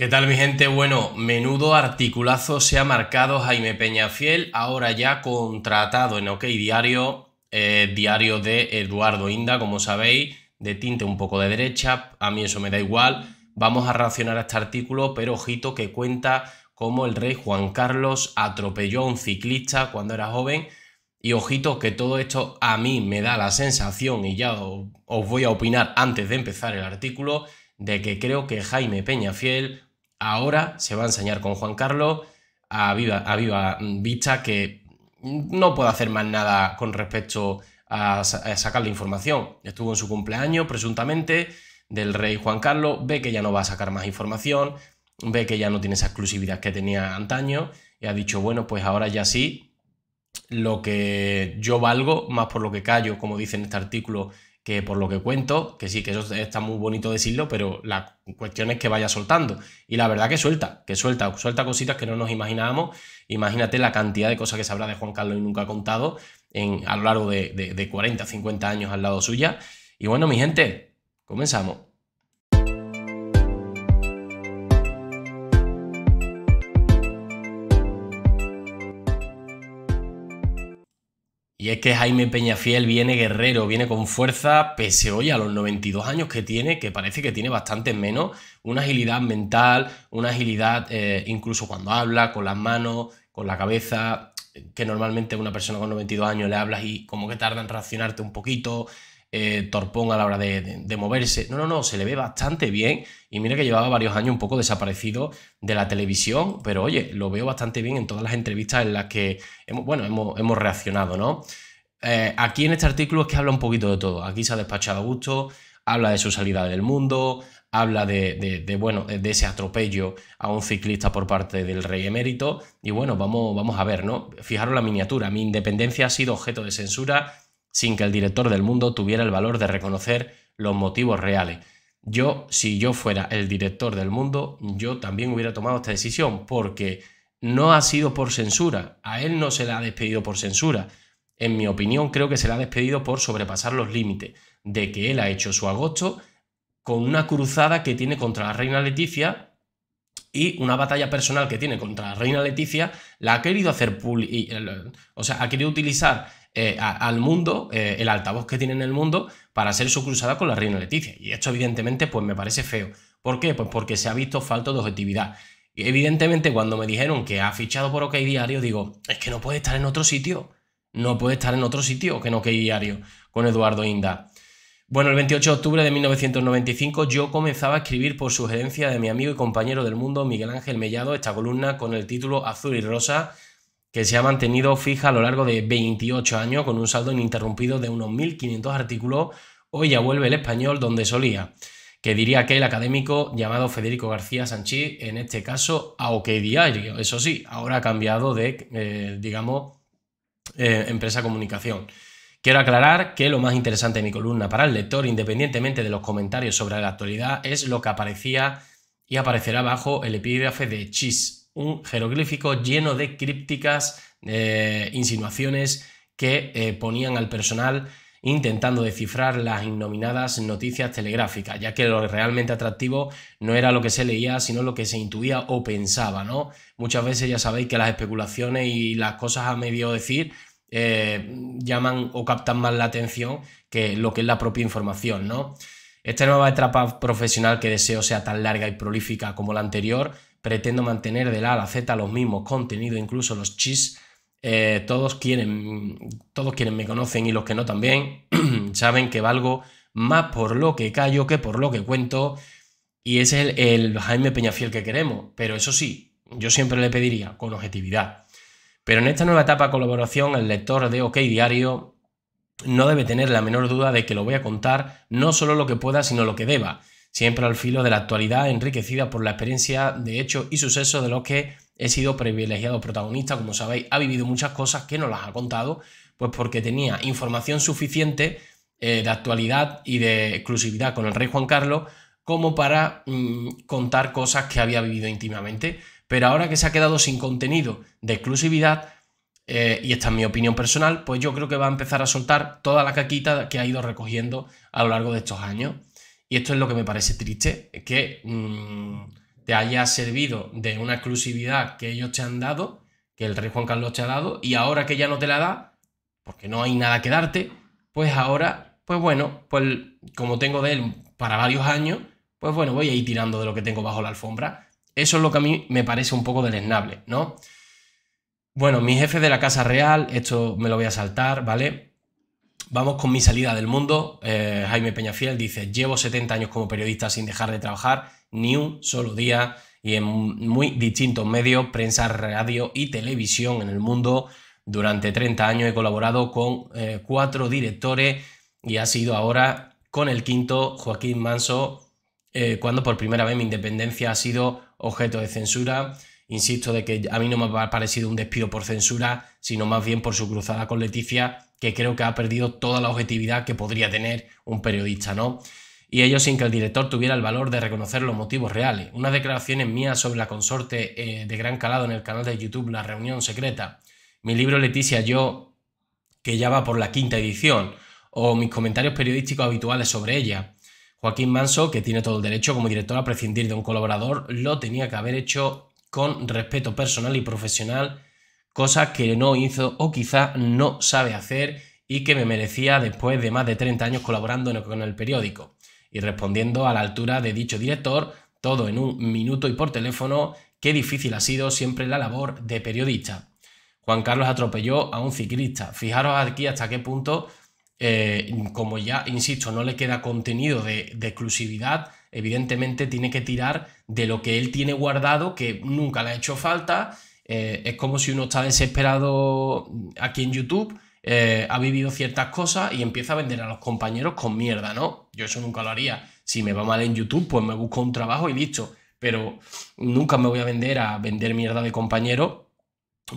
¿Qué tal mi gente? Bueno, menudo articulazo se ha marcado Jaime Peñafiel, ahora ya contratado en OK Diario, eh, diario de Eduardo Inda, como sabéis, de tinte un poco de derecha, a mí eso me da igual, vamos a reaccionar a este artículo, pero ojito que cuenta cómo el rey Juan Carlos atropelló a un ciclista cuando era joven. Y ojito que todo esto a mí me da la sensación, y ya os voy a opinar antes de empezar el artículo, de que creo que Jaime Peñafiel ahora se va a enseñar con Juan Carlos a viva, viva vista que no puede hacer más nada con respecto a, sacar la información. Estuvo en su cumpleaños, presuntamente, del rey Juan Carlos, ve que ya no va a sacar más información, ve que ya no tiene esa exclusividad que tenía antaño y ha dicho, bueno, pues ahora ya sí, lo que yo valgo, más por lo que callo, como dice en este artículo, que por lo que cuento, que sí, que eso está muy bonito decirlo, pero la cuestión es que vaya soltando. Y la verdad que suelta, que suelta, suelta cositas que no nos imaginábamos. Imagínate la cantidad de cosas que se de Juan Carlos y nunca ha contado en, a lo largo de, de 40, 50 años al lado suya. Y bueno, mi gente, comenzamos. es que Jaime Peñafiel viene guerrero, viene con fuerza, pese hoy a los 92 años que tiene, que parece que tiene bastante menos, una agilidad mental, una agilidad eh, incluso cuando habla, con las manos, con la cabeza, que normalmente una persona con 92 años le hablas y como que tarda en reaccionarte un poquito, eh, torpón a la hora de, moverse. No, no, no, se le ve bastante bien. Y mira que llevaba varios años un poco desaparecido de la televisión, pero oye, lo veo bastante bien en todas las entrevistas en las que bueno, hemos, reaccionado, ¿no? Eh, aquí en este artículo es que habla un poquito de todo. Aquí se ha despachado a gusto, habla de su salida del mundo, habla de, de, bueno, de ese atropello a un ciclista por parte del rey emérito. Y bueno, vamos, vamos a ver, ¿no? Fijaros la miniatura. Mi independencia ha sido objeto de censura sin que el director del mundo tuviera el valor de reconocer los motivos reales. Yo, si yo fuera el director del mundo, yo también hubiera tomado esta decisión, porque no ha sido por censura, a él no se le ha despedido por censura. En mi opinión, creo que se le ha despedido por sobrepasar los límites de que él ha hecho su agosto con una cruzada que tiene contra la reina Leticia y una batalla personal que tiene contra la Reina Leticia, la ha querido hacer o sea, ha querido utilizar eh, al mundo, eh, el altavoz que tiene en el mundo, para hacer su cruzada con la Reina Leticia. Y esto, evidentemente, pues me parece feo. ¿Por qué? Pues porque se ha visto falto de objetividad. Y evidentemente, cuando me dijeron que ha fichado por OK Diario, digo, es que no puede estar en otro sitio. No puede estar en otro sitio que en OK Diario con Eduardo Inda. Bueno, el 28 de octubre de 1995 yo comenzaba a escribir por sugerencia de mi amigo y compañero del mundo Miguel Ángel Mellado esta columna con el título Azul y Rosa, que se ha mantenido fija a lo largo de 28 años con un saldo ininterrumpido de unos 1.500 artículos. Hoy ya vuelve el español donde solía, que diría aquel académico llamado Federico García Sanchi, en este caso a OK Diario. Eso sí, ahora ha cambiado de, eh, digamos, eh, empresa comunicación. Quiero aclarar que lo más interesante de mi columna para el lector, independientemente de los comentarios sobre la actualidad, es lo que aparecía y aparecerá bajo el epígrafe de Chis, un jeroglífico lleno de crípticas eh, insinuaciones que eh, ponían al personal intentando descifrar las innominadas noticias telegráficas, ya que lo realmente atractivo no era lo que se leía, sino lo que se intuía o pensaba, ¿no? Muchas veces ya sabéis que las especulaciones y las cosas a medio decir eh, llaman o captan más la atención que lo que es la propia información, ¿no? Esta nueva etapa profesional que deseo sea tan larga y prolífica como la anterior, pretendo mantener de la A la Z los mismos contenidos, incluso los chis. Eh, todos, quieren, todos quienes me conocen y los que no también, saben que valgo más por lo que callo que por lo que cuento. Y ese es el, el Jaime Peñafiel que queremos. Pero eso sí, yo siempre le pediría con objetividad pero en esta nueva etapa de colaboración, el lector de OK Diario no debe tener la menor duda de que lo voy a contar no solo lo que pueda, sino lo que deba, siempre al filo de la actualidad enriquecida por la experiencia de hechos y sucesos de los que he sido privilegiado protagonista, como sabéis, ha vivido muchas cosas que no las ha contado, pues porque tenía información suficiente eh, de actualidad y de exclusividad con el rey Juan Carlos como para mm, contar cosas que había vivido íntimamente. Pero ahora que se ha quedado sin contenido de exclusividad, eh, y esta es mi opinión personal, pues yo creo que va a empezar a soltar toda la caquita que ha ido recogiendo a lo largo de estos años. Y esto es lo que me parece triste, que mm, te haya servido de una exclusividad que ellos te han dado, que el rey Juan Carlos te ha dado, y ahora que ya no te la da, porque no hay nada que darte, pues ahora, pues bueno, pues como tengo de él para varios años, pues bueno, voy a ir tirando de lo que tengo bajo la alfombra eso es lo que a mí me parece un poco deleznable, ¿no? Bueno, mi jefe de la Casa Real, esto me lo voy a saltar, ¿vale? Vamos con mi salida del mundo. Jaime eh, Jaime Peñafiel dice, llevo 70 años como periodista sin dejar de trabajar ni un solo día y en muy distintos medios, prensa, radio y televisión en el mundo. Durante 30 años he colaborado con eh, cuatro directores y ha sido ahora con el quinto, Joaquín Manso, eh, cuando por primera vez mi independencia ha sido objeto de censura. Insisto de que a mí no me ha parecido un despido por censura, sino más bien por su cruzada con Leticia, que creo que ha perdido toda la objetividad que podría tener un periodista, ¿no? Y ello sin que el director tuviera el valor de reconocer los motivos reales. Unas declaraciones mías sobre la consorte eh, de gran calado en el canal de YouTube La Reunión Secreta. Mi libro Leticia Yo, que ya va por la quinta edición. O mis comentarios periodísticos habituales sobre ella. Joaquín Manso, que tiene todo el derecho como director a prescindir de un colaborador, lo tenía que haber hecho con respeto personal y profesional, cosa que no hizo o quizá no sabe hacer y que me merecía después de más de 30 años colaborando con el periódico y respondiendo a la altura de dicho director, todo en un minuto y por teléfono, qué difícil ha sido siempre la labor de periodista. Juan Carlos atropelló a un ciclista. Fijaros aquí hasta qué punto eh, como ya, insisto, no le queda contenido de, exclusividad, evidentemente tiene que tirar de lo que él tiene guardado, que nunca le ha hecho falta. Eh, es como si uno está desesperado aquí en YouTube, eh, ha vivido ciertas cosas y empieza a vender a los compañeros con mierda, ¿no? Yo eso nunca lo haría. Si me va mal en YouTube, pues me busco un trabajo y listo. Pero nunca me voy a vender a vender mierda de compañeros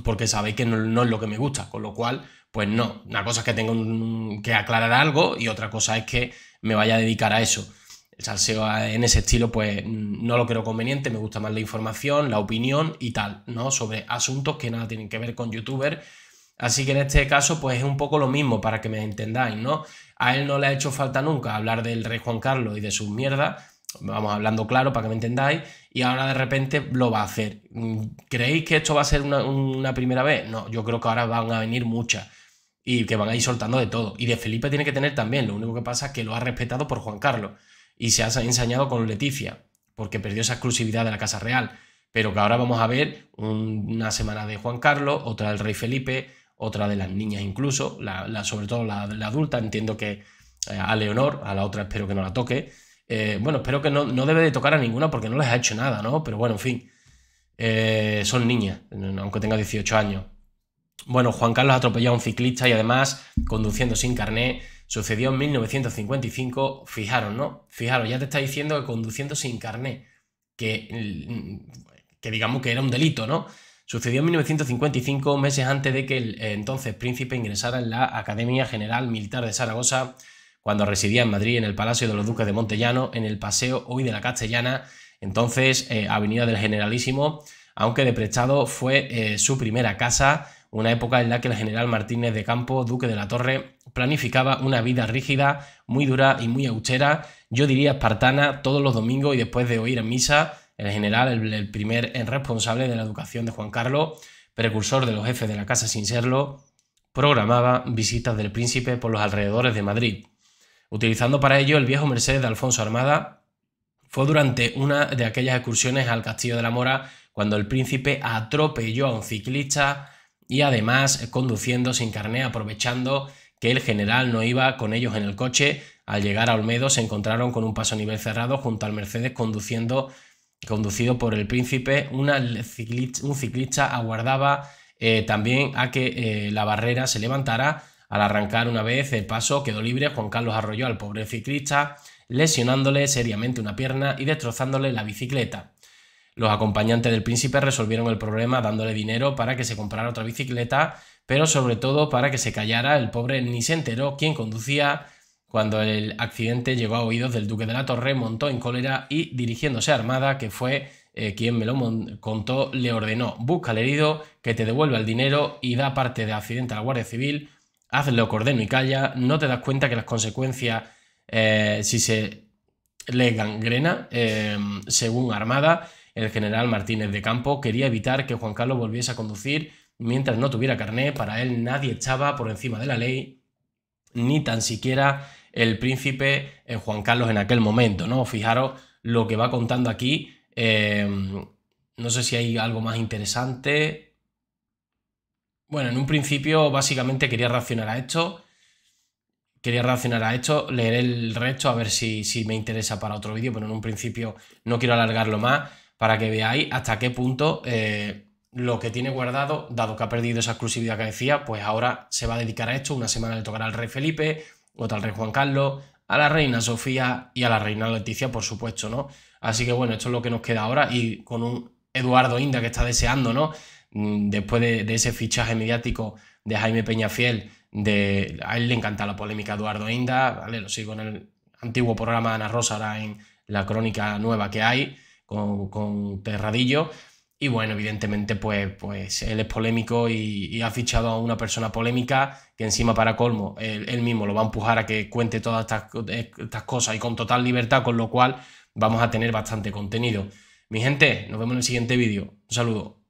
porque sabéis que no es lo que me gusta. Con lo cual, pues no, una cosa es que tengo que aclarar algo y otra cosa es que me vaya a dedicar a eso. El salseo en ese estilo, pues mm, no lo creo conveniente, me gusta más la información, la opinión y tal, ¿no? Sobre asuntos que nada tienen que ver con youtuber. Así que en este caso, pues es un poco lo mismo para que me entendáis, ¿no? A él no le ha hecho falta nunca hablar del rey Juan Carlos y de sus mierdas, vamos hablando claro para que me entendáis, y ahora de repente lo va a hacer. Mm, ¿Creéis que esto va a ser una, una, primera vez? No, yo creo que ahora van a venir muchas y que van a ir soltando de todo. Y de Felipe tiene que tener también, lo único que pasa es que lo ha respetado por Juan Carlos y se ha ensañado con Leticia, porque perdió esa exclusividad de la Casa Real. Pero que ahora vamos a ver una semana de Juan Carlos, otra del Rey Felipe, otra de las niñas incluso, la, sobre todo la, adulta, entiendo que eh, a Leonor, a la otra espero que no la toque. Eh, bueno, espero que no, debe de tocar a ninguna porque no les ha hecho nada, ¿no? Pero bueno, en fin, eh, son niñas, aunque tenga 18 años. Bueno, Juan Carlos atropelló a un ciclista y además, conduciendo sin carné, sucedió en 1955. Fijaros, ¿no? Fijaros, ya te está diciendo que conduciendo sin carné, que, mm, que digamos que era un delito, ¿no? Sucedió en 1955, meses antes de que el entonces príncipe ingresara en la Academia General Militar de Zaragoza, cuando residía en Madrid, en el Palacio de los Duques de Montellano, en el Paseo Hoy de la Castellana, entonces eh, Avenida del Generalísimo, aunque deprechado fue eh, su primera casa una época en la que el general Martínez de Campo, duque de la Torre, planificaba una vida rígida, muy dura y muy austera, yo diría espartana, todos los domingos y después de oír en misa, el general, el, el primer responsable de la educación de Juan Carlos, precursor de los jefes de la casa sin serlo, programaba visitas del príncipe por los alrededores de Madrid. Utilizando para ello el viejo Mercedes de Alfonso Armada, fue durante una de aquellas excursiones al Castillo de la Mora cuando el príncipe atropelló a un ciclista y además eh, conduciendo sin carné, aprovechando que el general no iba con ellos en el coche. Al llegar a Olmedo se encontraron con un paso a nivel cerrado junto al Mercedes conduciendo, conducido por el príncipe. Una, un ciclista aguardaba eh, también a que eh, la barrera se levantara. Al arrancar una vez el paso quedó libre, Juan Carlos arrolló al pobre ciclista, lesionándole seriamente una pierna y destrozándole la bicicleta. Los acompañantes del príncipe resolvieron el problema dándole dinero para que se comprara otra bicicleta, pero sobre todo para que se callara el pobre ni se enteró quien conducía. Cuando el accidente llegó a oídos del duque de la Torre, montó en cólera y, dirigiéndose a Armada, que fue eh, quien me lo contó, le ordenó, busca al herido, que te devuelva el dinero y da parte de accidente a la Guardia Civil, haz lo que ordeno y calla, no te das cuenta que las consecuencias, eh, si se le gangrena, eh, según Armada, el general Martínez de Campo quería evitar que Juan Carlos volviese a conducir mientras no tuviera carné. Para él nadie echaba por encima de la ley, ni tan siquiera el príncipe eh, Juan Carlos en aquel momento. ¿no? Fijaros lo que va contando aquí. Eh, no sé si hay algo más interesante. Bueno, en un principio básicamente quería reaccionar a esto. Quería reaccionar a esto, leer el resto a ver si, si me interesa para otro vídeo, pero en un principio no quiero alargarlo más para que veáis hasta qué punto eh, lo que tiene guardado, dado que ha perdido esa exclusividad que decía, pues ahora se va a dedicar a esto. Una semana le tocará al rey Felipe, otra al rey Juan Carlos, a la reina Sofía y a la reina Leticia, por supuesto, ¿no? Así que bueno, esto es lo que nos queda ahora y con un Eduardo Inda que está deseando, ¿no? Mm, después de, ese fichaje mediático de Jaime Peñafiel, de, a él le encanta la polémica Eduardo Inda, ¿vale? Lo sigo en el antiguo programa de Ana Rosa, ahora en la crónica nueva que hay con, Terradillo. Y bueno, evidentemente, pues, pues él es polémico y, ha fichado a una persona polémica que encima para colmo, él, mismo lo va a empujar a que cuente todas estas, estas, cosas y con total libertad, con lo cual vamos a tener bastante contenido. Mi gente, nos vemos en el siguiente vídeo. Un saludo.